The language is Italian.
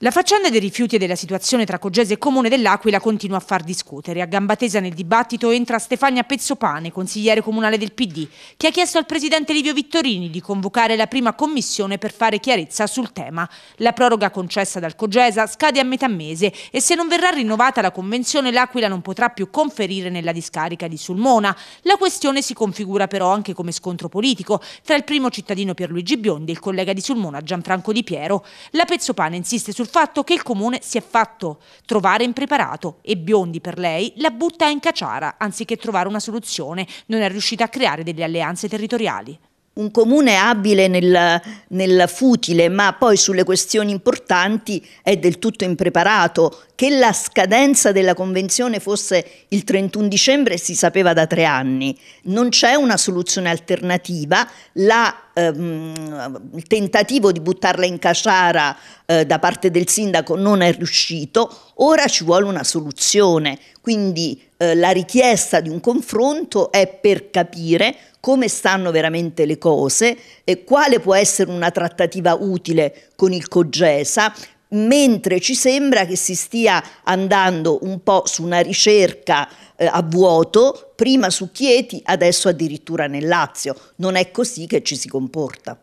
La faccenda dei rifiuti e della situazione tra Cogese e Comune dell'Aquila continua a far discutere. A gamba tesa nel dibattito entra Stefania Pezzopane, consigliere comunale del PD, che ha chiesto al presidente Livio Vittorini di convocare la prima commissione per fare chiarezza sul tema. La proroga concessa dal Cogesa scade a metà mese e se non verrà rinnovata la convenzione l'Aquila non potrà più conferire nella discarica di Sulmona. La questione si configura però anche come scontro politico tra il primo cittadino Pierluigi Biondi e il collega di Sulmona Gianfranco Di Piero. La Pezzopane insiste sul fatto che il comune si è fatto trovare impreparato e Biondi per lei la butta in cacciara anziché trovare una soluzione, non è riuscita a creare delle alleanze territoriali un comune abile nel, nel, futile, ma poi sulle questioni importanti è del tutto impreparato. Che la scadenza della convenzione fosse il 31 dicembre si sapeva da tre anni. Non c'è una soluzione alternativa. La ehm, il tentativo di buttarla in caciara eh, da parte del sindaco non è riuscito, ora ci vuole una soluzione, quindi eh, la richiesta di un confronto è per capire come stanno veramente le cose e quale può essere una trattativa utile con il Cogesa mentre ci sembra che si stia andando un po' su una ricerca eh, a vuoto, prima su Chieti, adesso addirittura nel Lazio. Non è così che ci si comporta.